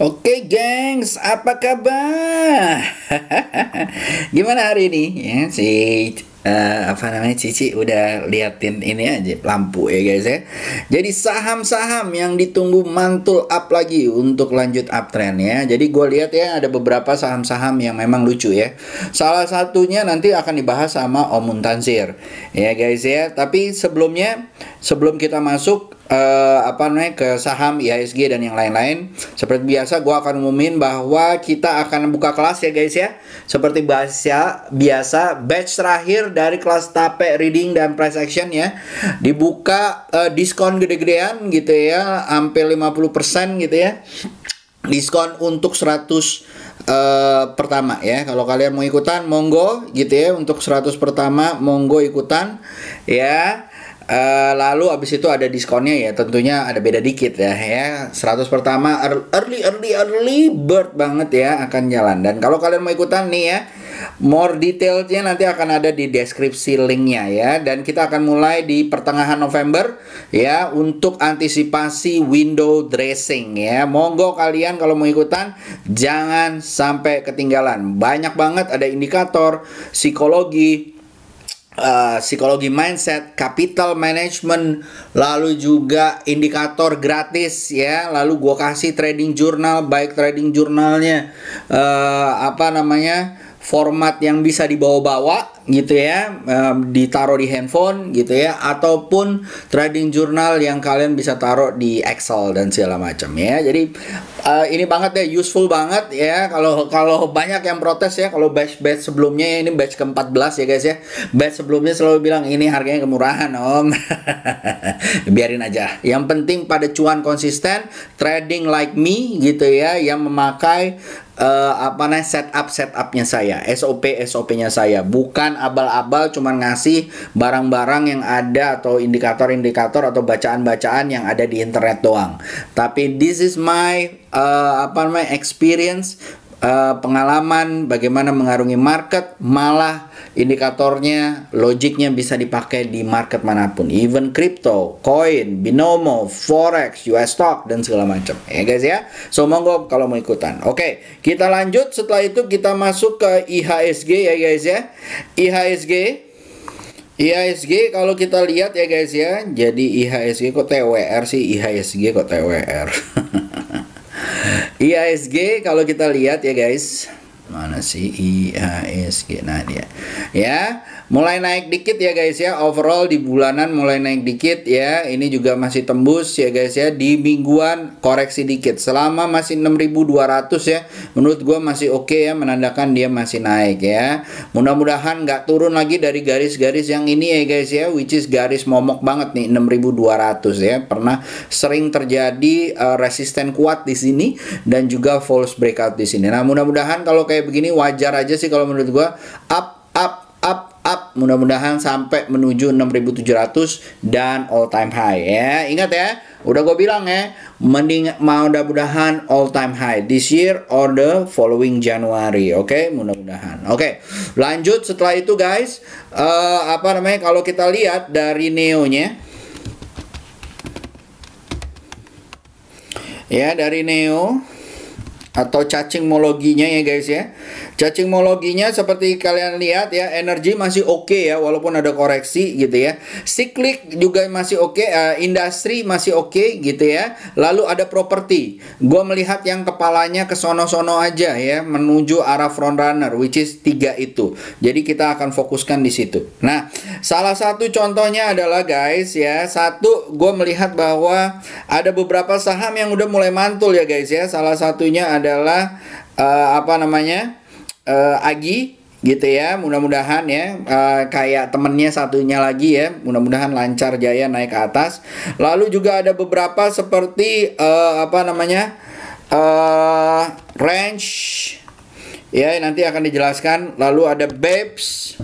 Oke, gengs, apa kabar? Gimana hari ini? Ya, si uh, apa namanya Cici udah liatin ini aja lampu ya guys ya. Jadi saham-saham yang ditunggu mantul up lagi untuk lanjut uptrend ya. Jadi gue lihat ya ada beberapa saham-saham yang memang lucu ya. Salah satunya nanti akan dibahas sama Om Muntansir ya guys ya. Tapi sebelumnya sebelum kita masuk uh, apa namanya ke saham IHSG dan yang lain-lain. Seperti biasa gue akan umumin bahwa kita akan buka kelas ya guys ya. Seperti bahasa biasa batch terakhir dari kelas tape reading dan price action ya. Dibuka uh, diskon gede-gedean gitu ya, hampir 50% gitu ya. Diskon untuk 100 Uh, eh, pertama ya kalau kalian mau ikutan monggo gitu ya untuk 100 pertama monggo ikutan ya Eh, lalu abis itu ada diskonnya ya tentunya ada beda dikit ya ya 100 pertama er, early early early bird banget ya akan jalan dan kalau kalian mau ikutan nih ya more detailnya nanti akan ada di deskripsi linknya ya dan kita akan mulai di pertengahan November ya untuk antisipasi window dressing ya monggo kalian kalau mau ikutan jangan sampai ketinggalan banyak banget ada indikator psikologi Eh, psikologi mindset, capital management, lalu juga indikator gratis ya. Lalu gua kasih trading jurnal, baik trading jurnalnya uh, apa namanya format yang bisa dibawa-bawa gitu ya ditaruh di handphone gitu ya ataupun trading jurnal yang kalian bisa taruh di Excel dan segala macam ya jadi uh, ini banget ya useful banget ya kalau kalau banyak yang protes ya kalau batch batch sebelumnya ya, ini batch ke-14 ya guys ya batch sebelumnya selalu bilang ini harganya kemurahan om biarin aja yang penting pada cuan konsisten trading like me gitu ya yang memakai uh, apa namanya setup setupnya saya, SOP sop saya, bukan abal-abal cuman ngasih barang-barang yang ada atau indikator-indikator atau bacaan-bacaan yang ada di internet doang. Tapi this is my uh, apa namanya experience Eh, pengalaman bagaimana mengarungi market malah indikatornya logiknya bisa dipakai di market manapun even crypto coin binomo forex US stock dan segala macam ya guys ya so monggo kalau mau ikutan oke okay, kita lanjut setelah itu kita masuk ke IHSG ya guys ya IHSG IHSG kalau kita lihat ya guys ya jadi IHSG kok TWR sih IHSG kok TWR IASG kalau kita lihat ya guys mana sih IASG nah dia ya mulai naik dikit ya guys ya overall di bulanan mulai naik dikit ya ini juga masih tembus ya guys ya di mingguan koreksi dikit selama masih 6200 ya menurut gua masih oke okay ya menandakan dia masih naik ya mudah-mudahan nggak turun lagi dari garis-garis yang ini ya guys ya which is garis momok banget nih 6200 ya pernah sering terjadi uh, resisten kuat di sini dan juga false breakout di sini nah mudah-mudahan kalau kayak begini wajar aja sih kalau menurut gua up up up mudah-mudahan sampai menuju 6700 dan all time high ya. Ingat ya, udah gue bilang ya, mending mau mudah-mudahan all time high this year or the following January. Oke, okay? mudah-mudahan. Oke. Okay. Lanjut setelah itu guys, uh, apa namanya kalau kita lihat dari neonya, Ya, dari Neo atau cacing mologinya ya guys ya. Cacing mologinya seperti kalian lihat ya, energi masih oke okay ya walaupun ada koreksi gitu ya. Siklik juga masih oke, okay, uh, eh, industri masih oke okay, gitu ya. Lalu ada properti. Gue melihat yang kepalanya ke sono-sono aja ya, menuju arah front runner which is tiga itu. Jadi kita akan fokuskan di situ. Nah, salah satu contohnya adalah guys ya, satu gue melihat bahwa ada beberapa saham yang udah mulai mantul ya guys ya. Salah satunya adalah uh, apa namanya? uh, Agi gitu ya mudah-mudahan ya uh, kayak temennya satunya lagi ya mudah-mudahan lancar jaya naik ke atas lalu juga ada beberapa seperti uh, apa namanya uh, range ya nanti akan dijelaskan lalu ada babes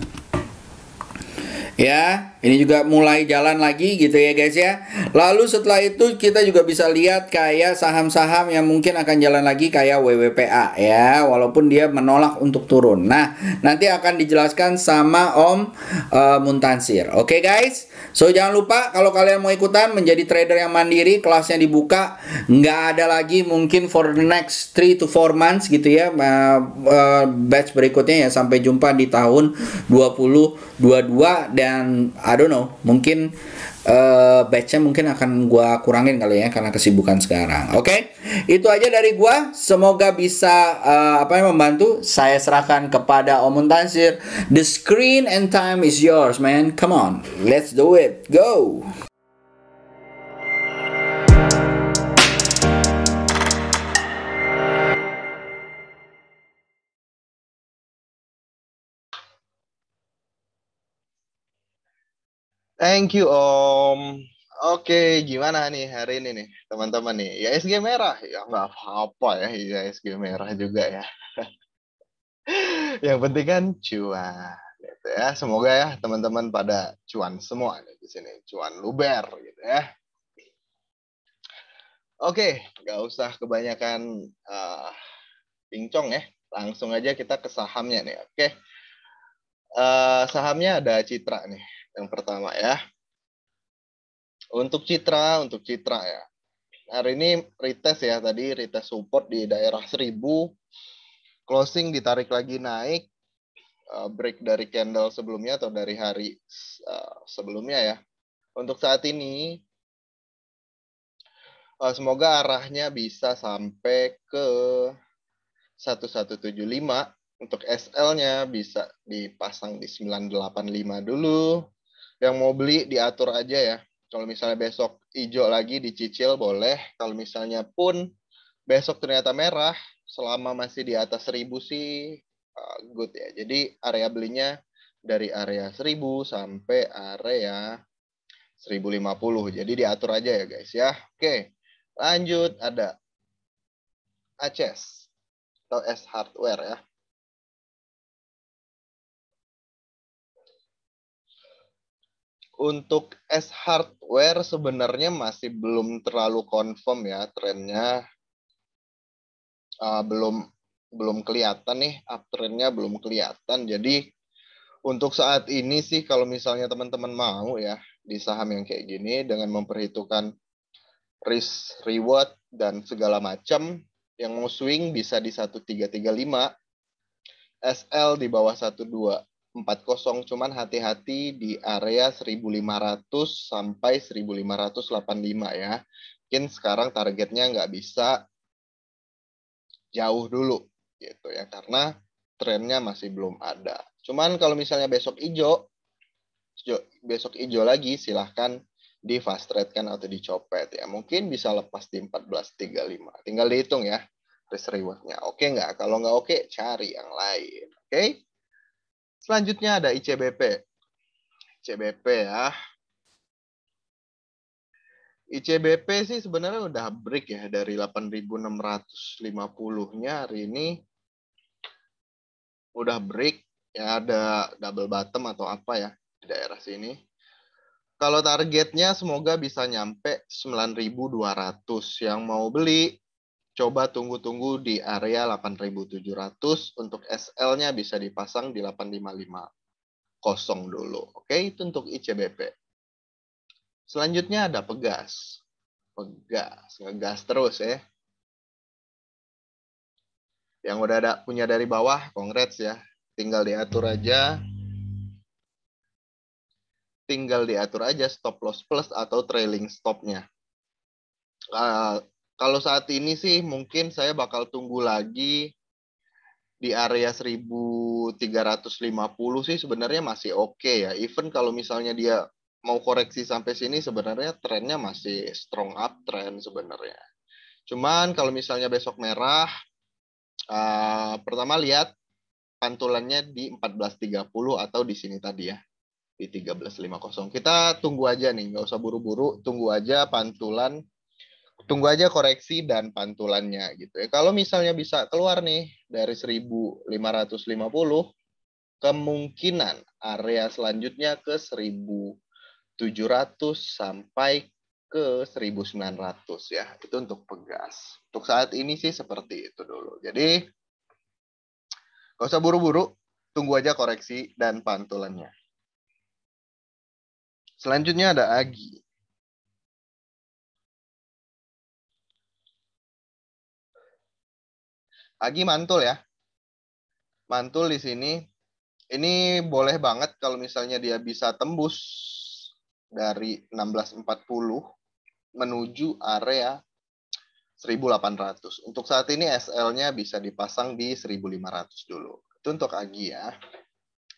ya ini juga mulai jalan lagi gitu ya guys ya lalu setelah itu kita juga bisa lihat kayak saham-saham yang mungkin akan jalan lagi kayak WWPA ya walaupun dia menolak untuk turun nah nanti akan dijelaskan sama Om uh, Muntansir oke okay, guys so jangan lupa kalau kalian mau ikutan menjadi trader yang mandiri kelasnya dibuka nggak ada lagi mungkin for the next 3 to 4 months gitu ya uh, uh, batch berikutnya ya sampai jumpa di tahun 2022 dan dan I don't know mungkin uh, batchnya mungkin akan gua kurangin kali ya karena kesibukan sekarang oke okay? itu aja dari gua semoga bisa uh, apa yang membantu saya serahkan kepada Om Tansir the screen and time is yours man come on let's do it go Thank you Om. Oke, gimana nih hari ini nih teman-teman nih? Ya SG merah, ya nggak apa-apa ya, ya SG merah juga ya. Yang penting kan cuan gitu ya. Semoga ya teman-teman pada cuan semua nih di sini, cuan luber gitu ya. Oke, nggak usah kebanyakan uh, pincong ya. Langsung aja kita ke sahamnya nih, oke? Uh, sahamnya ada Citra nih yang pertama ya. Untuk Citra, untuk Citra ya. Hari ini retest ya tadi retest support di daerah 1000 closing ditarik lagi naik eh, break dari candle sebelumnya atau dari hari eh, sebelumnya ya. Untuk saat ini eh, semoga arahnya bisa sampai ke 1175 untuk SL-nya bisa dipasang di 985 dulu yang mau beli diatur aja ya. Kalau misalnya besok hijau lagi dicicil boleh. Kalau misalnya pun besok ternyata merah, selama masih di atas 1000 sih uh, good ya. Jadi area belinya dari area 1000 sampai area 1050. Jadi diatur aja ya guys ya. Oke. Lanjut ada ACS atau S hardware ya. untuk S hardware sebenarnya masih belum terlalu confirm ya trennya uh, belum belum kelihatan nih uptrendnya belum kelihatan jadi untuk saat ini sih kalau misalnya teman-teman mau ya di saham yang kayak gini dengan memperhitungkan risk reward dan segala macam yang mau swing bisa di 1335 SL di bawah 12 40 cuman hati-hati di area 1500 sampai 1585 ya. Mungkin sekarang targetnya nggak bisa jauh dulu gitu ya karena trennya masih belum ada. Cuman kalau misalnya besok ijo besok ijo lagi silahkan di fast trade kan atau dicopet ya. Mungkin bisa lepas di 1435. Tinggal dihitung ya risk rewardnya. Oke nggak? Kalau nggak oke cari yang lain. Oke? Okay? Selanjutnya ada ICBP. ICBP ya. ICBP sih sebenarnya udah break ya dari 8.650-nya hari ini udah break ya ada double bottom atau apa ya di daerah sini. Kalau targetnya semoga bisa nyampe 9.200 yang mau beli coba tunggu-tunggu di area 8700 untuk SL-nya bisa dipasang di 855 kosong dulu. Oke, itu untuk ICBP. Selanjutnya ada pegas. Pegas, ngegas terus ya. Yang udah ada, punya dari bawah, congrats ya. Tinggal diatur aja. Tinggal diatur aja stop loss plus atau trailing stopnya. Uh, kalau saat ini sih mungkin saya bakal tunggu lagi di area 1350 sih sebenarnya masih oke okay ya. Even kalau misalnya dia mau koreksi sampai sini sebenarnya trennya masih strong up trend sebenarnya. Cuman kalau misalnya besok merah uh, pertama lihat pantulannya di 14.30 atau di sini tadi ya di 13.50. Kita tunggu aja nih, nggak usah buru-buru, tunggu aja pantulan tunggu aja koreksi dan pantulannya gitu ya. Kalau misalnya bisa keluar nih dari 1550 kemungkinan area selanjutnya ke 1700 sampai ke 1900 ya. Itu untuk pegas. Untuk saat ini sih seperti itu dulu. Jadi enggak usah buru-buru, tunggu aja koreksi dan pantulannya. Selanjutnya ada Agi. Agi mantul ya. Mantul di sini. Ini boleh banget kalau misalnya dia bisa tembus dari 1640 menuju area 1800. Untuk saat ini SL-nya bisa dipasang di 1500 dulu. Itu untuk Agi ya.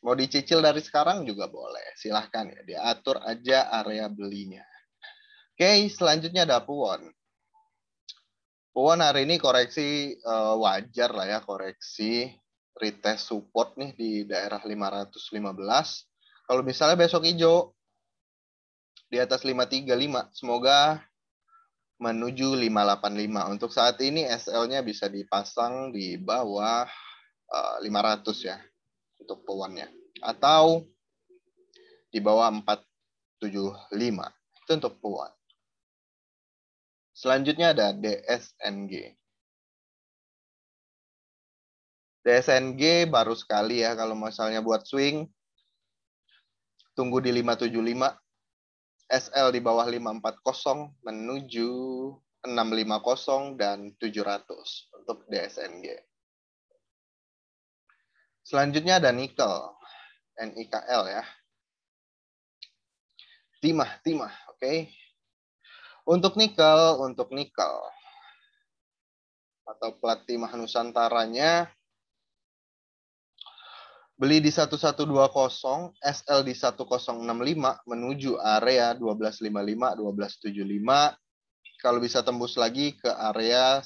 Mau dicicil dari sekarang juga boleh. Silahkan ya, diatur aja area belinya. Oke, selanjutnya ada Puan. Puan oh, nah, hari ini koreksi uh, wajar lah ya, koreksi retest support nih di daerah 515. Kalau misalnya besok hijau di atas 535, semoga menuju 585. Untuk saat ini SL-nya bisa dipasang di bawah uh, eh, 500 ya untuk pewannya atau di bawah 475. Itu untuk pewan. Selanjutnya ada DSNG. DSNG baru sekali ya kalau misalnya buat swing. Tunggu di 575. SL di bawah 540 menuju 650 dan 700 untuk DSNG. Selanjutnya ada nikel. NIKL ya. Timah, timah, oke. Okay. Untuk nikel, untuk nikel atau pelatih timah nusantaranya beli di 1120 SL di 1065 menuju area 1255 1275 kalau bisa tembus lagi ke area 1400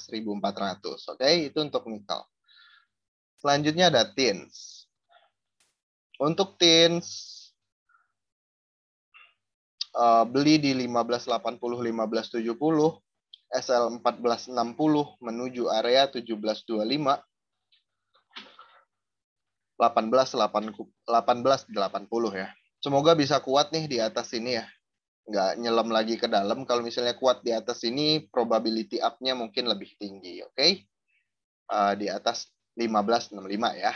oke okay? itu untuk nikel selanjutnya ada tins untuk tins Eh, beli di 1580 1570 SL 1460 menuju area 1725 1880 1880 ya. Semoga bisa kuat nih di atas sini ya. Nggak nyelam lagi ke dalam. Kalau misalnya kuat di atas ini, probability up-nya mungkin lebih tinggi. Oke? Okay? Uh, eh, di atas 1565 ya.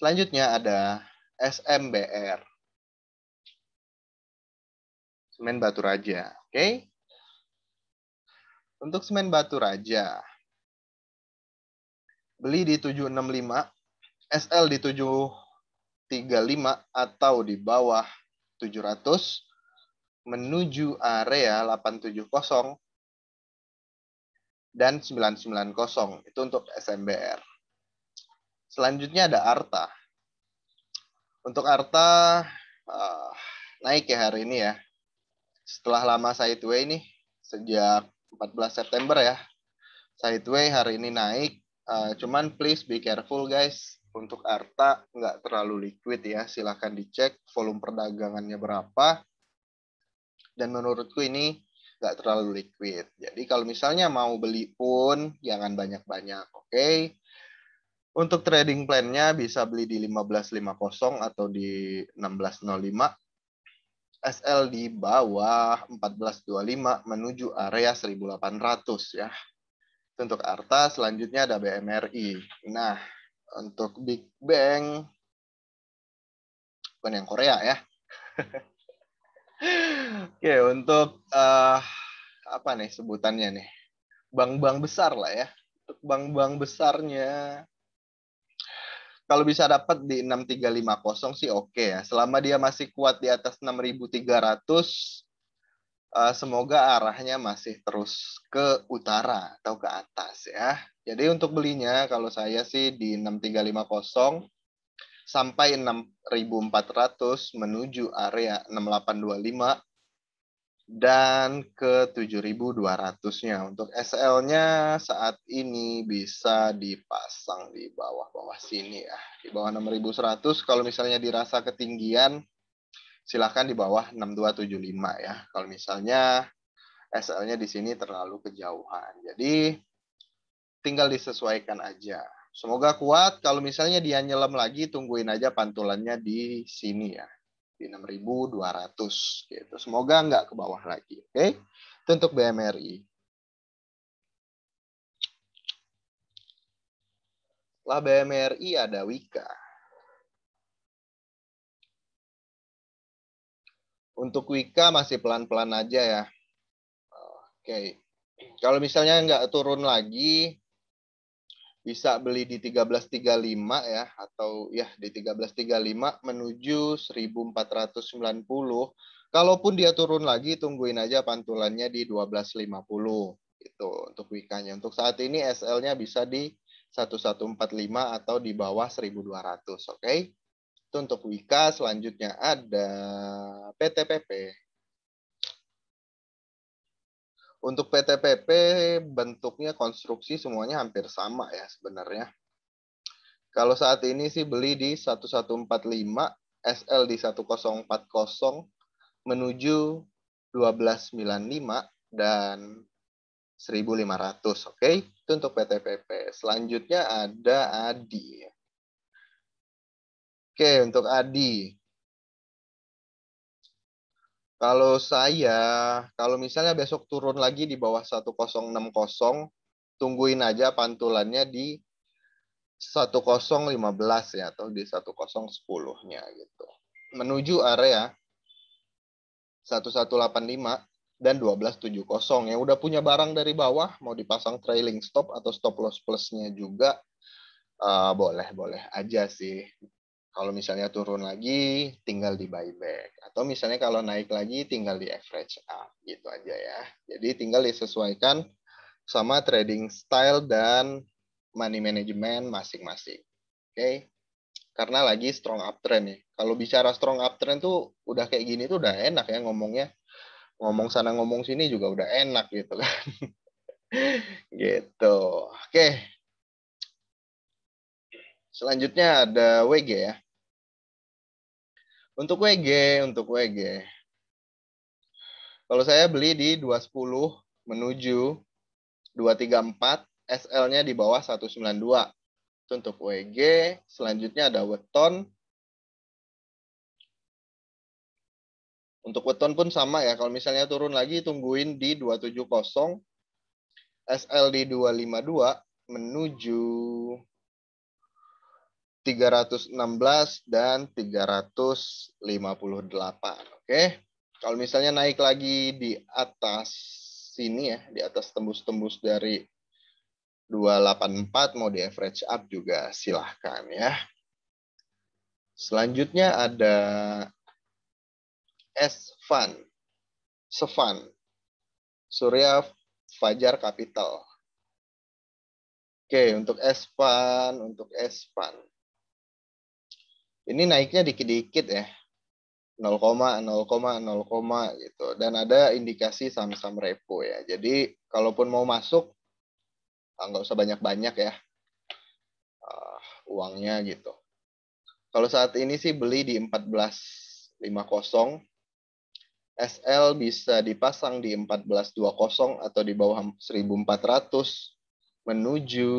Selanjutnya ada SMBR. Semen Batu Raja. Oke? Okay? Untuk semen Batu Raja, beli di 765, SL di 735 atau di bawah 700 menuju area 870 dan 990. Itu untuk SMBR. Selanjutnya ada Arta. Untuk Arta ah, naik ya hari ini ya setelah lama sideway nih sejak 14 September ya sideway hari ini naik uh, cuman please be careful guys untuk Arta nggak terlalu liquid ya silahkan dicek volume perdagangannya berapa dan menurutku ini nggak terlalu liquid. Jadi kalau misalnya mau beli pun jangan banyak-banyak, oke? Okay? Untuk trading plan-nya bisa beli di 1550 atau di 1605. SL di bawah 1425 menuju area 1800 ya. Untuk Arta selanjutnya ada BMRI. Nah, untuk Big Bang bukan yang Korea ya. Oke, untuk uh, apa nih sebutannya nih? Bank-bank besar lah ya. Untuk bank-bank besarnya kalau bisa dapat di 6350 sih oke okay ya. Selama dia masih kuat di atas 6300 uh, eh, semoga arahnya masih terus ke utara atau ke atas ya. Jadi untuk belinya kalau saya sih di 6350 sampai 6400 menuju area 6825 dan ke 7200-nya. Untuk SL-nya saat ini bisa dipasang di bawah-bawah sini ya. Di bawah 6100 kalau misalnya dirasa ketinggian silahkan di bawah 6275 ya. Kalau misalnya SL-nya di sini terlalu kejauhan. Jadi tinggal disesuaikan aja. Semoga kuat. Kalau misalnya dia nyelam lagi, tungguin aja pantulannya di sini ya di 6.200 gitu. Semoga nggak ke bawah lagi, oke? Okay? Itu untuk BMRI. lah BMRI ada Wika. Untuk Wika masih pelan-pelan aja ya. Oke. Okay. Kalau misalnya nggak turun lagi, bisa beli di 1335 ya atau ya di 1335 menuju 1490. Kalaupun dia turun lagi tungguin aja pantulannya di 1250 itu untuk wikanya. Untuk saat ini SL-nya bisa di 1145 atau di bawah 1200, oke? Okay? Itu untuk Wika, selanjutnya ada PTPP. Untuk PTPP bentuknya konstruksi semuanya hampir sama ya sebenarnya. Kalau saat ini sih beli di 1145, SL di 1040 menuju 1295 dan 1500, oke? Okay? Itu untuk PTPP. Selanjutnya ada Adi. Oke, okay, untuk Adi. Kalau saya, kalau misalnya besok turun lagi di bawah 1060, tungguin aja pantulannya di 1015 ya atau di 1010-nya gitu. Menuju area 1185 dan 1270 yang udah punya barang dari bawah mau dipasang trailing stop atau stop loss plusnya juga uh, boleh boleh aja sih kalau misalnya turun lagi, tinggal di buyback. Atau misalnya kalau naik lagi, tinggal di average up. Gitu aja ya. Jadi tinggal disesuaikan sama trading style dan money management masing-masing. Oke? Okay? Karena lagi strong uptrend nih. Kalau bicara strong uptrend tuh udah kayak gini tuh udah enak ya ngomongnya. Ngomong sana ngomong sini juga udah enak gitu kan. gitu. Oke. Okay. Selanjutnya ada WG ya. Untuk WG, untuk WG. Kalau saya beli di 210 menuju 234, SL-nya di bawah 192. Itu untuk WG, selanjutnya ada weton. Untuk weton pun sama ya, kalau misalnya turun lagi tungguin di 270, SL di 252 menuju 316 dan 358. Oke. Kalau misalnya naik lagi di atas sini ya, di atas tembus-tembus dari 284 mau di average up juga silahkan ya. Selanjutnya ada S Fund. Sefan. Surya Fajar Capital. Oke, untuk S Fund, untuk S Fund ini naiknya dikit-dikit ya 0, 0, 0, gitu dan ada indikasi saham-saham repo ya jadi kalaupun mau masuk ah, nggak usah banyak-banyak ya uh, uangnya gitu kalau saat ini sih beli di 1450 SL bisa dipasang di 1420 atau di bawah 1400 menuju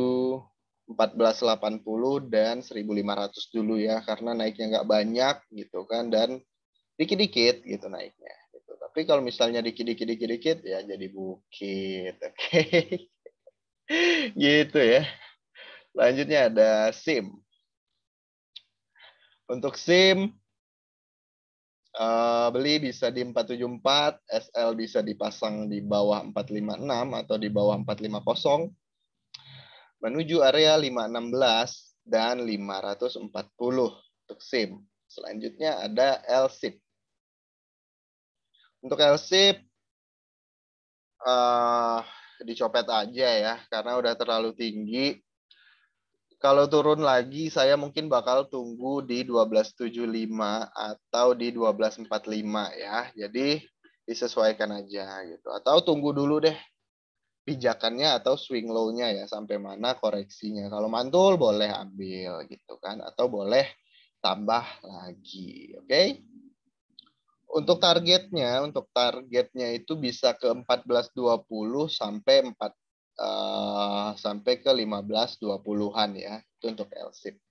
1480 dan 1500 dulu ya karena naiknya nggak banyak gitu kan dan dikit-dikit gitu naiknya gitu. Tapi kalau misalnya dikit-dikit dikit ya jadi bukit. Oke. Okay. gitu ya. Lanjutnya ada SIM. Untuk SIM Uh, beli bisa di 474, SL bisa dipasang di bawah 456 atau di bawah 450 menuju area 516 dan 540 untuk SIM. Selanjutnya ada LSIP. Untuk LSIP uh, eh, dicopet aja ya karena udah terlalu tinggi. Kalau turun lagi saya mungkin bakal tunggu di 1275 atau di 1245 ya. Jadi disesuaikan aja gitu atau tunggu dulu deh pijakannya atau swing low-nya ya sampai mana koreksinya. Kalau mantul boleh ambil gitu kan atau boleh tambah lagi, oke? Okay? Untuk targetnya, untuk targetnya itu bisa ke 14.20 sampai 4 uh, eh, sampai ke 15.20-an ya. Itu untuk LSIP.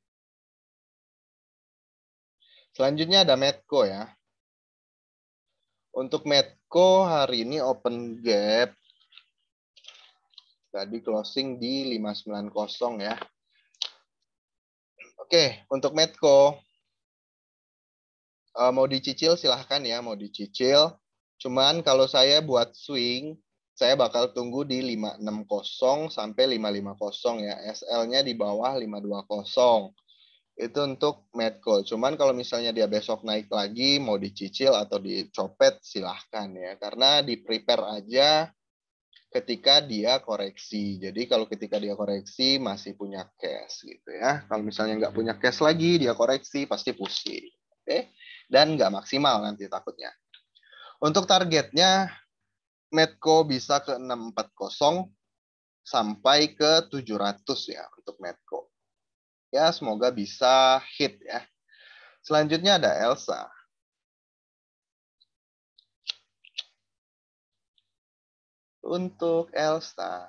Selanjutnya ada Medco ya. Untuk Medco hari ini open gap Tadi closing di 590 ya. Oke, untuk Medco eh, mau dicicil silahkan ya, mau dicicil. Cuman kalau saya buat swing, saya bakal tunggu di 560 sampai 550 ya. SL-nya di bawah 520 itu untuk medco. Cuman kalau misalnya dia besok naik lagi, mau dicicil atau dicopet, silahkan ya. Karena di prepare aja ketika dia koreksi. Jadi kalau ketika dia koreksi masih punya cash gitu ya. Kalau misalnya nggak punya cash lagi, dia koreksi pasti pusing. Oke? Okay? Dan nggak maksimal nanti takutnya. Untuk targetnya, Medco bisa ke 640 sampai ke 700 ya untuk Medco. Ya, semoga bisa hit ya. Selanjutnya ada Elsa. untuk Elsa.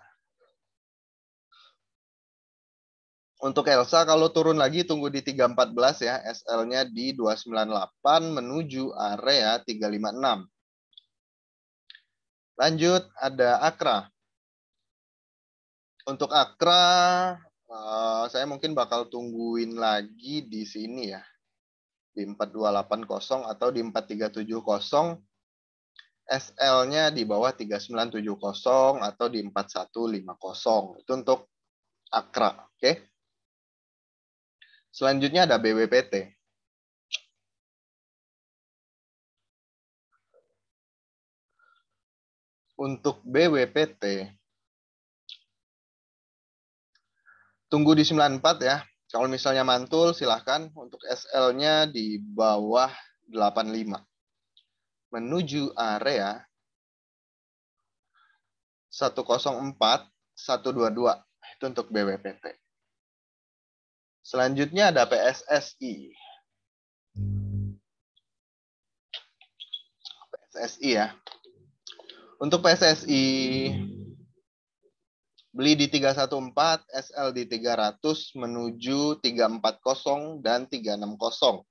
Untuk Elsa kalau turun lagi tunggu di 314 ya, SL-nya di 298 menuju area 356. Lanjut ada Akra. Untuk Akra eh, saya mungkin bakal tungguin lagi di sini ya. Di 4280 atau di 4370 SL-nya di bawah 3970 atau di 4150. Itu untuk Akra, oke? Okay? Selanjutnya ada BWPT. Untuk BWPT tunggu di 94 ya. Kalau misalnya mantul silahkan untuk SL-nya di bawah 85 menuju area 104 122 itu untuk BWPT. Selanjutnya ada PSSI. PSSI ya. Untuk PSSI beli di 314, SL di 300 menuju 340 dan 360.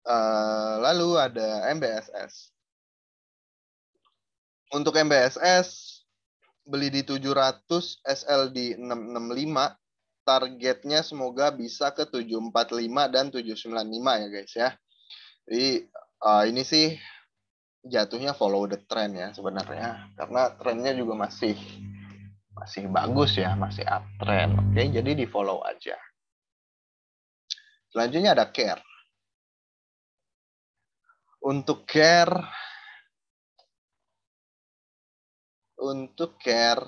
Eh, lalu ada MBSS. Untuk MBSS beli di 700, SL di 665. Targetnya semoga bisa ke 745 dan 795 ya guys ya. Jadi uh, ini sih jatuhnya follow the trend ya sebenarnya karena trennya juga masih masih bagus ya masih uptrend oke jadi di follow aja selanjutnya ada care untuk care untuk care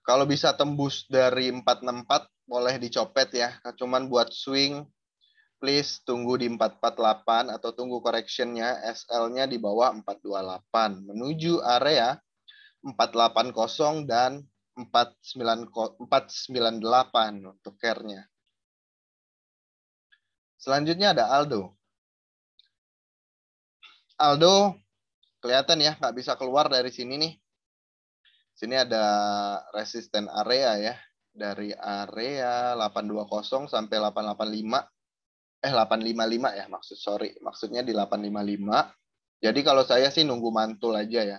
kalau bisa tembus dari 464 boleh dicopet ya. Cuman buat swing please tunggu di 448 atau tunggu correctionnya SL-nya di bawah 428 menuju area 480 dan 498 untuk care-nya. Selanjutnya ada Aldo. Aldo kelihatan ya nggak bisa keluar dari sini nih. Sini ada resisten area ya dari area 820 sampai 885 eh 855 ya maksud sorry maksudnya di 855. Jadi kalau saya sih nunggu mantul aja ya.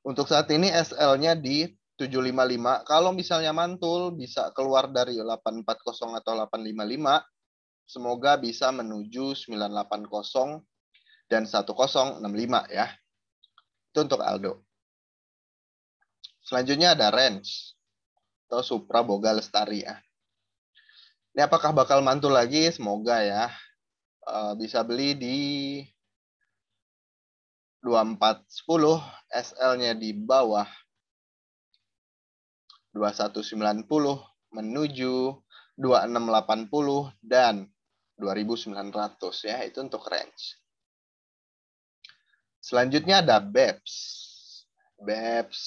Untuk saat ini SL-nya di 755. Kalau misalnya mantul bisa keluar dari 840 atau 855, semoga bisa menuju 980 dan 1065 ya. Itu untuk Aldo. Selanjutnya ada range atau Supra Boga Lestari ya. Ini apakah bakal mantul lagi? Semoga ya. Eh, bisa beli di 2410 SL-nya di bawah 2190 menuju 2680 dan 2900 ya itu untuk range. Selanjutnya ada BEPS. BEPS.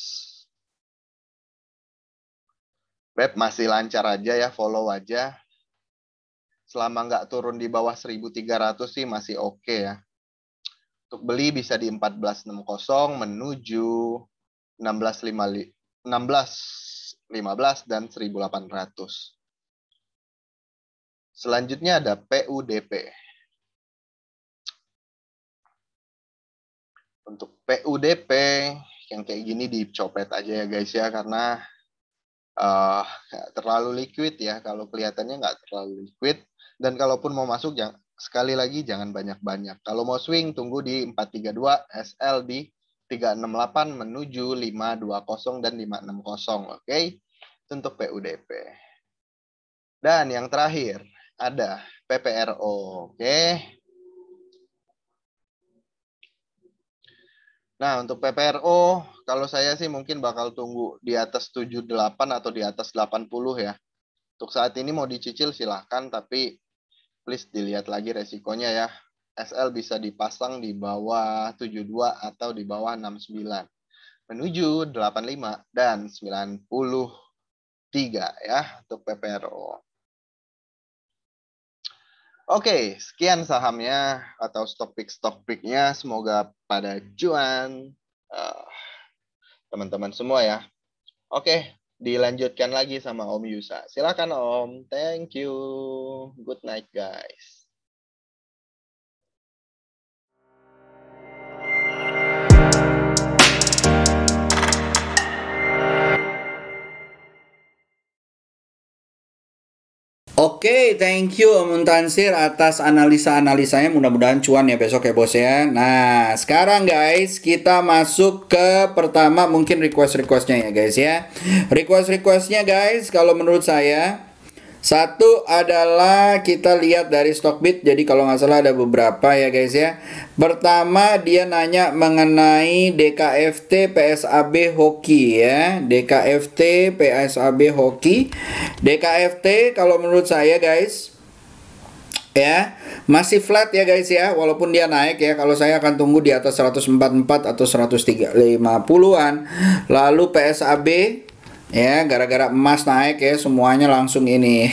BEPS masih lancar aja ya, follow aja. Selama nggak turun di bawah 1.300 sih masih oke okay ya. Untuk beli bisa di 14.60 menuju 16.15 dan 1.800. Selanjutnya ada PUDP. untuk PUDP yang kayak gini dicopet aja ya guys ya karena uh, terlalu liquid ya kalau kelihatannya nggak terlalu liquid dan kalaupun mau masuk jangan sekali lagi jangan banyak-banyak. Kalau mau swing tunggu di 432 SL di 368 menuju 520 dan 560, oke? Okay? Untuk PUDP. Dan yang terakhir ada PPRO, oke? Okay? Nah, untuk PPRO, kalau saya sih mungkin bakal tunggu di atas 78 atau di atas 80 ya. Untuk saat ini mau dicicil silahkan, tapi please dilihat lagi resikonya ya. SL bisa dipasang di bawah 72 atau di bawah 69. Menuju 85 dan 93 ya untuk PPRO. Oke, okay, sekian sahamnya atau stock pick Semoga pada cuan teman eh, teman-teman semua ya. Oke, okay, dilanjutkan lagi sama Om Yusa. Silakan Om. Thank you. Good night guys. Oke, okay, thank you Om Tansir atas analisa-analisanya. Mudah-mudahan cuan ya besok ya bos ya. Nah, sekarang guys kita masuk ke pertama mungkin request-requestnya ya guys ya. Request-requestnya guys kalau menurut saya satu adalah kita lihat dari Stockbit. Jadi kalau nggak salah ada beberapa ya guys ya. Pertama dia nanya mengenai DKFT PSAB Hoki ya. DKFT PSAB Hoki. DKFT kalau menurut saya guys ya masih flat ya guys ya walaupun dia naik ya kalau saya akan tunggu di atas 144 atau 150-an lalu PSAB ya gara-gara emas naik ya semuanya langsung ini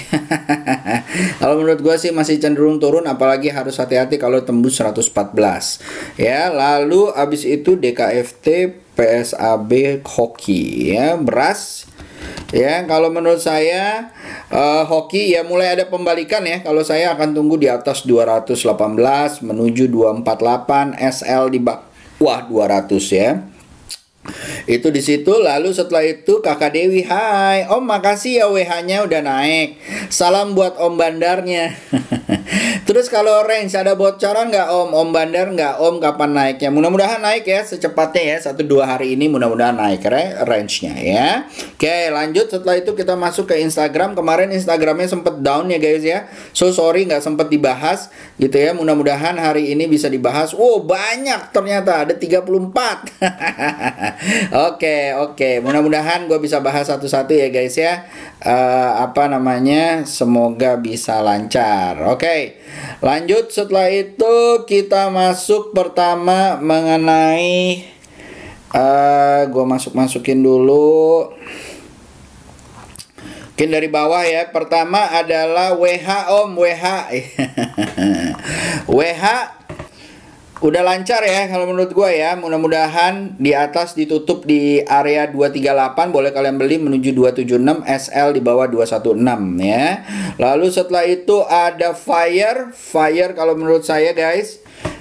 kalau menurut gue sih masih cenderung turun apalagi harus hati-hati kalau tembus 114 ya lalu abis itu DKFT PSAB hoki ya beras ya kalau menurut saya uh, hoki ya mulai ada pembalikan ya kalau saya akan tunggu di atas 218 menuju 248 SL di bawah 200 ya itu di situ lalu setelah itu Kakak Dewi, "Hai, Om, makasih ya WH-nya udah naik. Salam buat Om bandarnya." Terus kalau range ada bocoran nggak Om? Om bandar nggak Om kapan naiknya? Mudah-mudahan naik ya secepatnya ya satu dua hari ini mudah-mudahan naik ya range-nya ya. Oke lanjut setelah itu kita masuk ke Instagram. Kemarin Instagramnya sempet down ya guys ya. So sorry nggak sempat dibahas gitu ya. Mudah-mudahan hari ini bisa dibahas. Wow banyak ternyata ada 34. oke oke. Mudah-mudahan gue bisa bahas satu-satu ya guys ya. Uh, apa namanya? Semoga bisa lancar. Oke. Okay. Lanjut setelah itu kita masuk pertama mengenai uh, eh, gue masuk masukin dulu. Mungkin dari bawah ya. Pertama adalah WH Om WH. WH udah lancar ya kalau menurut gue ya mudah-mudahan di atas ditutup di area 238 boleh kalian beli menuju 276 SL di bawah 216 ya lalu setelah itu ada fire fire kalau menurut saya guys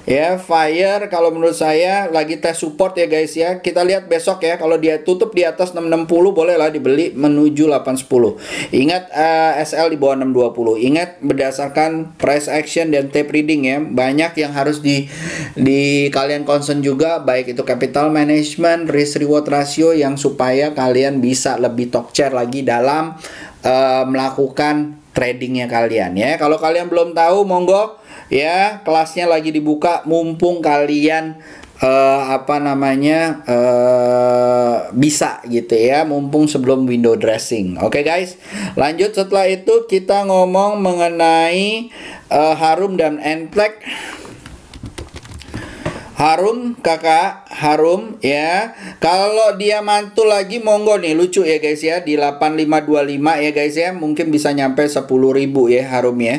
Ya, Fire kalau menurut saya lagi tes support ya guys ya. Kita lihat besok ya kalau dia tutup di atas 660 bolehlah dibeli menuju 810. Ingat uh, eh, SL di bawah 620. Ingat berdasarkan price action dan tape reading ya. Banyak yang harus di di kalian concern juga baik itu capital management, risk reward ratio yang supaya kalian bisa lebih talk share lagi dalam uh, melakukan tradingnya kalian ya. Kalau kalian belum tahu monggo ya kelasnya lagi dibuka mumpung kalian uh, apa namanya uh, bisa gitu ya mumpung sebelum window dressing oke okay, guys lanjut setelah itu kita ngomong mengenai uh, harum dan entek harum kakak harum ya kalau dia mantul lagi monggo nih lucu ya guys ya di 8525 ya guys ya mungkin bisa nyampe 10.000 ya harum ya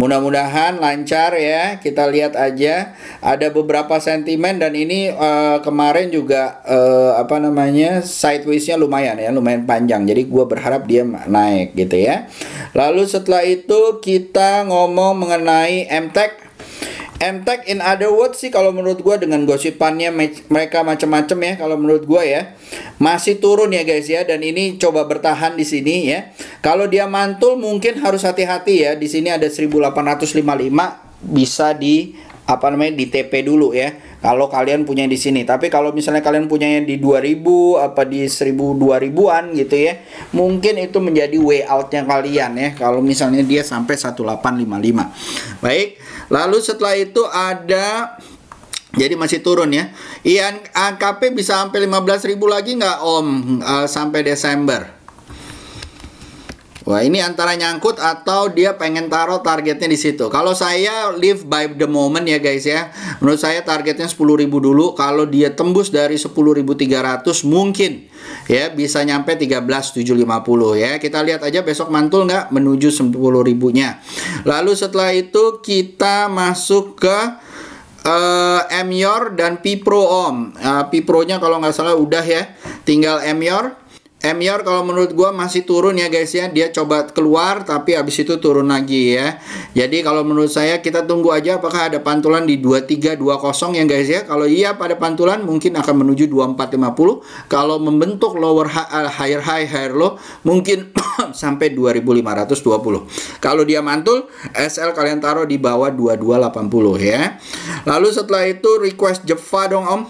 mudah-mudahan lancar ya kita lihat aja ada beberapa sentimen dan ini uh, kemarin juga uh, apa namanya sidewaysnya lumayan ya lumayan panjang jadi gua berharap dia naik gitu ya lalu setelah itu kita ngomong mengenai MTech Emtek in other words sih kalau menurut gue dengan gosipannya mereka macam-macam ya kalau menurut gue ya masih turun ya guys ya dan ini coba bertahan di sini ya. Kalau dia mantul mungkin harus hati-hati ya di sini ada 1855 bisa di apa namanya di TP dulu ya. Kalau kalian punya di sini, tapi kalau misalnya kalian punya di 2000 apa di 1000 2000-an gitu ya, mungkin itu menjadi way outnya kalian ya kalau misalnya dia sampai 1855. Baik. Lalu setelah itu ada jadi masih turun ya. IAN AKP bisa sampai 15.000 lagi nggak Om uh, sampai Desember? Wah, ini antara nyangkut atau dia pengen taruh targetnya di situ. Kalau saya live by the moment ya guys ya. Menurut saya targetnya 10.000 dulu. Kalau dia tembus dari 10.300 mungkin ya bisa nyampe 13.750 ya. Kita lihat aja besok mantul nggak menuju 10.000 nya Lalu setelah itu kita masuk ke uh, eh, Myor dan Pipro Om. Uh, Pipro-nya kalau nggak salah udah ya. Tinggal Myor MYOR kalau menurut gue masih turun ya guys ya Dia coba keluar tapi habis itu turun lagi ya Jadi kalau menurut saya kita tunggu aja apakah ada pantulan di 2320 ya guys ya Kalau iya pada pantulan mungkin akan menuju 2450 Kalau membentuk lower high, eh, higher high higher low mungkin sampai 2520 Kalau dia mantul SL kalian taruh di bawah 2280 ya Lalu setelah itu request Jeva dong om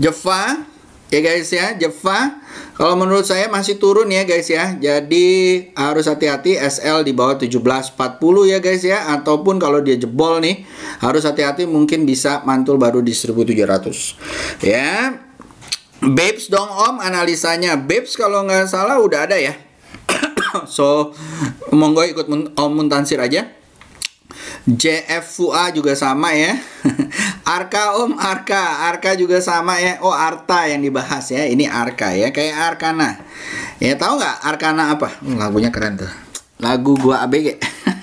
Jeva ya guys ya Jeva kalau menurut saya masih turun ya guys ya jadi harus hati-hati SL di bawah 1740 ya guys ya ataupun kalau dia jebol nih harus hati-hati mungkin bisa mantul baru di 1700 ya Babes dong om analisanya Babes kalau nggak salah udah ada ya so monggo ikut Om Muntansir aja JF Fua juga sama ya. Arka Om Arka, Arka juga sama ya. Oh Arta yang dibahas ya. Ini Arka ya, kayak Arkana. Ya tahu nggak Arkana apa? lagunya keren tuh. Lagu gua ABG.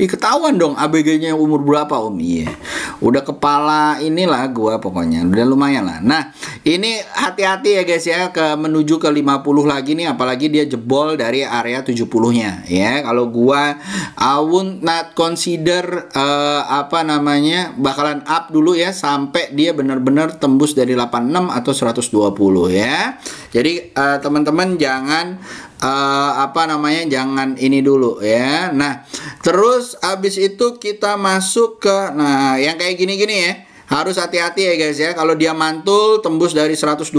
Ih ketahuan dong ABG-nya umur berapa Om. Iya. Udah kepala inilah gua pokoknya. Udah lumayan lah. Nah, ini hati-hati ya guys ya ke menuju ke 50 lagi nih apalagi dia jebol dari area 70-nya ya. Kalau gua I would not consider uh, apa namanya bakalan up dulu ya sampai dia benar-benar tembus dari 86 atau 120 ya. Jadi eh, teman-teman uh, teman -teman jangan uh, apa namanya jangan ini dulu ya nah terus abis itu kita masuk ke nah yang kayak gini-gini ya harus hati-hati ya guys ya kalau dia mantul tembus dari 127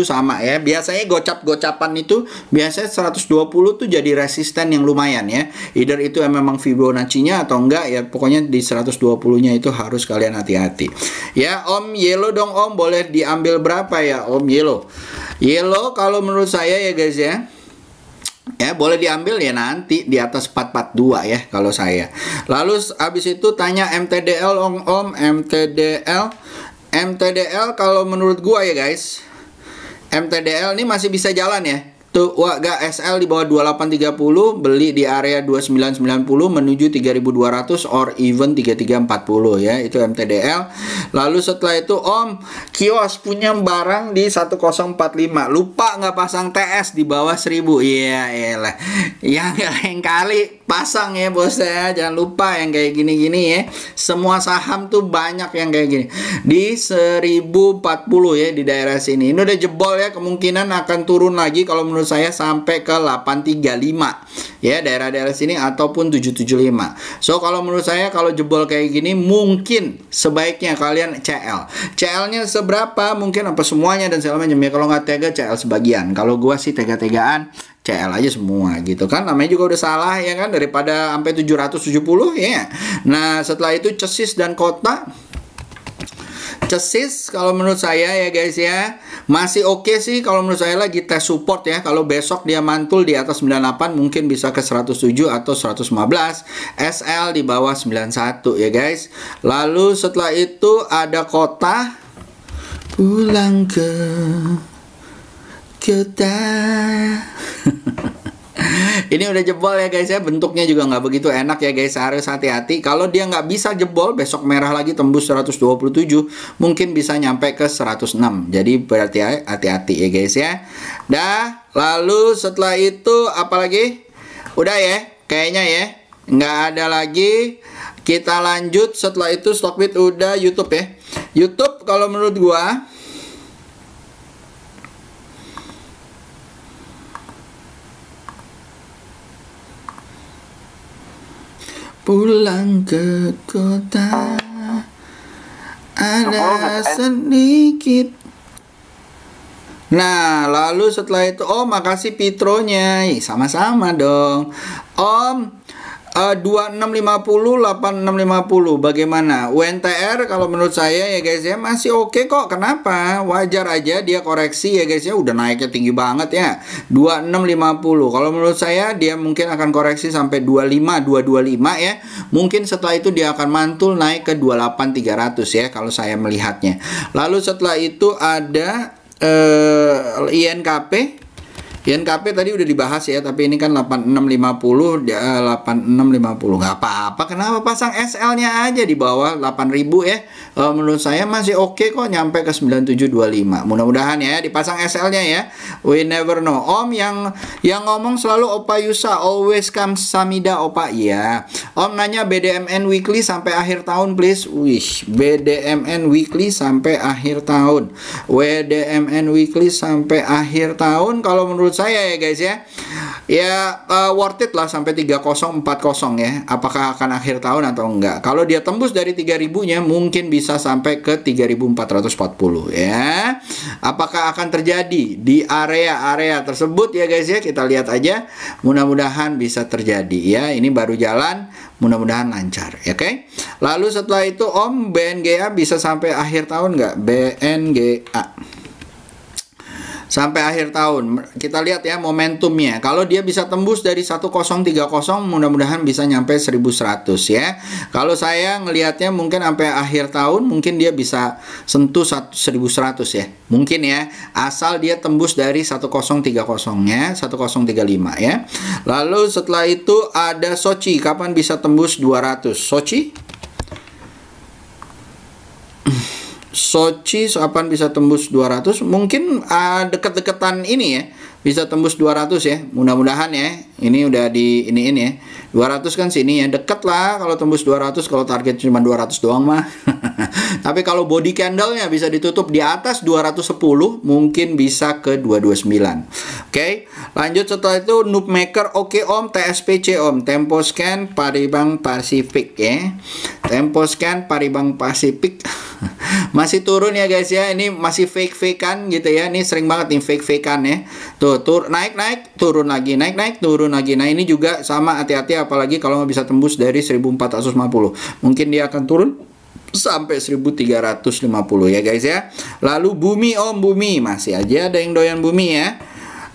sama ya biasanya gocap-gocapan itu biasanya 120 tuh jadi resisten yang lumayan ya either itu memang Fibonacci-nya atau enggak ya pokoknya di 120 nya itu harus kalian hati-hati ya om yellow dong om boleh diambil berapa ya om yellow yellow kalau menurut saya ya guys ya Ya, boleh diambil ya nanti di atas 442 ya kalau saya. Lalu habis itu tanya MTDL Om Om MTDL MTDL kalau menurut gua ya guys. MTDL ini masih bisa jalan ya. Tuh, gak SL di bawah 2830 beli di area 2990 menuju 3200 or even 3340 ya, itu MTDL. Lalu setelah itu Om kios punya barang di 1045. Lupa nggak pasang TS di bawah 1000. Iya, yeah, iyalah. Yang lain kali pasang ya bos ya jangan lupa yang kayak gini-gini ya semua saham tuh banyak yang kayak gini di 1040 ya di daerah sini ini udah jebol ya kemungkinan akan turun lagi kalau menurut saya sampai ke 835 ya daerah-daerah sini ataupun 775 so kalau menurut saya kalau jebol kayak gini mungkin sebaiknya kalian CL CL nya seberapa mungkin apa semuanya dan segala macam ya kalau nggak tega CL sebagian kalau gua sih tega-tegaan CL aja semua gitu kan namanya juga udah salah ya kan daripada sampai 770 ya nah setelah itu cesis dan kota Cesis kalau menurut saya ya guys ya masih oke okay sih kalau menurut saya lagi tes support ya kalau besok dia mantul di atas 98 mungkin bisa ke 107 atau 115 SL di bawah 91 ya guys lalu setelah itu ada kota pulang ke Toyota. Ini udah jebol ya guys ya Bentuknya juga nggak begitu enak ya guys Harus hati-hati Kalau dia nggak bisa jebol Besok merah lagi tembus 127 Mungkin bisa nyampe ke 106 Jadi berarti ya, hati-hati ya guys ya Dah Lalu setelah itu Apalagi Udah ya Kayaknya ya Nggak ada lagi Kita lanjut Setelah itu Stockbit udah Youtube ya Youtube kalau menurut gua pulang ke kota ada sedikit Nah, lalu setelah itu, oh makasih Pitronya. Sama-sama dong. Om, 2650 eh, 8650 bagaimana UNTR kalau menurut saya ya guys ya masih oke okay kok kenapa wajar aja dia koreksi ya guys ya udah naiknya tinggi banget ya 2650 kalau menurut saya dia mungkin akan koreksi sampai 25 225 ya mungkin setelah itu dia akan mantul naik ke 28300 ya kalau saya melihatnya lalu setelah itu ada uh, eh, INKP YNKP tadi udah dibahas ya, tapi ini kan 8650 8650 eh, nggak apa-apa. Kenapa pasang SL-nya aja di bawah 8000 ya? Eh, menurut saya masih oke okay kok nyampe ke 9725. Mudah-mudahan ya dipasang SL-nya ya. We never know. Om yang yang ngomong selalu Opa Yusa always come Samida Opa. ya Om nanya BDMN weekly sampai akhir tahun please. wish BDMN weekly sampai akhir tahun. WDMN weekly sampai akhir tahun kalau menurut saya ya guys ya. Ya uh, worth it lah sampai 3040 ya. Apakah akan akhir tahun atau enggak? Kalau dia tembus dari 3000-nya mungkin bisa sampai ke 3440 ya. Apakah akan terjadi di area-area tersebut ya guys ya? Kita lihat aja. Mudah-mudahan bisa terjadi ya. Ini baru jalan, mudah-mudahan lancar ya, oke. Lalu setelah itu Om BNGA bisa sampai akhir tahun enggak BNGA sampai akhir tahun. Kita lihat ya momentumnya. Kalau dia bisa tembus dari 1030 mudah-mudahan bisa nyampe 1100 ya. Kalau saya ngelihatnya mungkin sampai akhir tahun mungkin dia bisa sentuh 1100 ya. Mungkin ya, asal dia tembus dari 1030 ya, 1035 ya. Lalu setelah itu ada Sochi, kapan bisa tembus 200? Sochi Sochi Soapan bisa tembus 200 mungkin uh, deket-deketan ini ya bisa tembus 200 ya mudah-mudahan ya ini udah di ini ini ya 200 kan sini ya deket lah kalau tembus 200 kalau target cuma 200 doang mah tapi kalau body candlenya bisa ditutup di atas 210 mungkin bisa ke 229 Oke, okay. lanjut setelah itu Noob Maker oke okay, Om TSPC Om Tempo Scan Paribang Pasifik ya. Tempo Scan Paribang Pasifik masih turun ya guys ya. Ini masih fake-fakean gitu ya. Ini sering banget nih fake-fakean ya. Tuh, tur naik-naik, turun lagi, naik-naik, turun lagi. Nah, ini juga sama hati-hati apalagi kalau nggak bisa tembus dari 1450. Mungkin dia akan turun sampai 1350 ya guys ya. Lalu bumi Om bumi masih aja ada yang doyan bumi ya.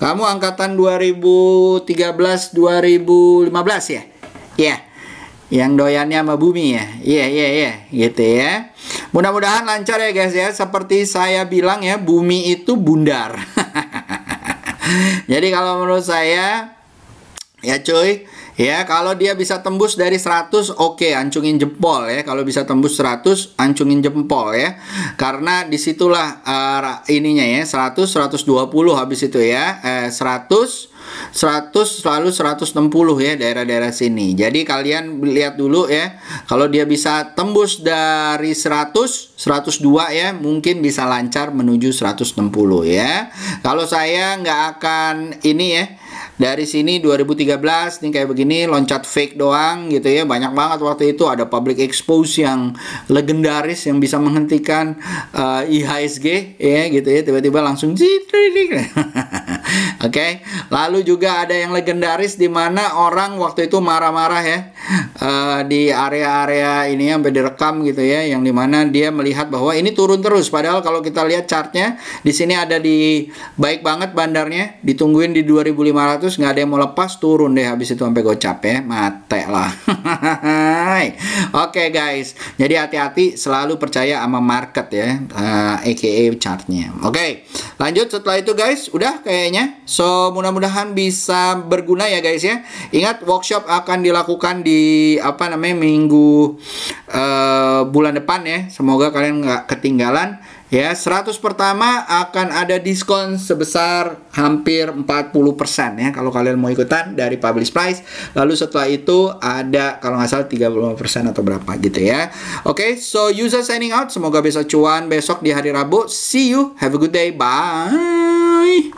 Kamu angkatan 2013 2015 ya? Iya. Yang doyannya sama bumi ya. Iya, iya, iya, gitu ya. Mudah-mudahan lancar ya guys ya. Seperti saya bilang ya, bumi itu bundar. Jadi kalau menurut saya ya cuy, Ya, kalau dia bisa tembus dari 100, oke, okay, ancungin jempol ya. Kalau bisa tembus 100, ancungin jempol ya. Karena disitulah uh, ininya ya, 100, 120 habis itu ya. Eh, 100, 100 selalu 160 ya daerah-daerah sini. Jadi kalian lihat dulu ya. Kalau dia bisa tembus dari 100, 102 ya, mungkin bisa lancar menuju 160 ya. Kalau saya nggak akan ini ya dari sini 2013 nih kayak begini loncat fake doang gitu ya. Banyak banget waktu itu ada public expose yang legendaris yang bisa menghentikan uh, eh, IHSG ya gitu ya. Tiba-tiba langsung zitrik. Oke. Okay? Lalu juga ada yang legendaris di mana orang waktu itu marah-marah ya uh, di area-area ini sampai direkam gitu ya, yang dimana dia melihat bahwa ini turun terus. Padahal kalau kita lihat chartnya, di sini ada di baik banget bandarnya, ditungguin di 2.500 nggak ada yang mau lepas turun deh habis itu sampai gocap ya, mate lah. Oke okay, guys, jadi hati-hati selalu percaya sama market ya, uh, eh, aka chartnya. Oke, okay. lanjut setelah itu guys, udah kayaknya So, mudah-mudahan bisa berguna ya guys ya. Ingat workshop akan dilakukan di apa namanya minggu uh, bulan depan ya. Semoga kalian nggak ketinggalan. Ya, 100 pertama akan ada diskon sebesar hampir 40% ya kalau kalian mau ikutan dari publish price. Lalu setelah itu ada kalau nggak salah 35% atau berapa gitu ya. Oke, okay, so user signing out. Semoga besok cuan besok di hari Rabu. See you. Have a good day. Bye.